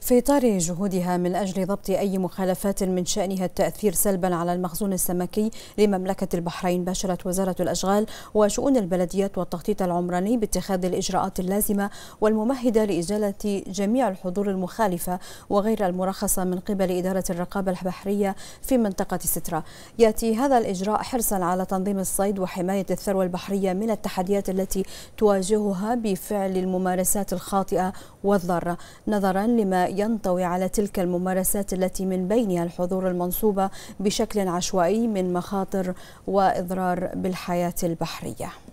في إطار جهودها من أجل ضبط أي مخالفات من شأنها التأثير سلبا على المخزون السمكي لمملكة البحرين باشرت وزارة الأشغال وشؤون البلديات والتخطيط العمراني باتخاذ الإجراءات اللازمة والممهدة لإزالة جميع الحضور المخالفة وغير المرخصة من قبل إدارة الرقابة البحرية في منطقة سترة يأتي هذا الإجراء حرصا على تنظيم الصيد وحماية الثروة البحرية من التحديات التي تواجهها بفعل الممارسات الخاطئة والضارة نظرا لما ينطوي على تلك الممارسات التي من بينها الحضور المنصوبة بشكل عشوائي من مخاطر وإضرار بالحياة البحرية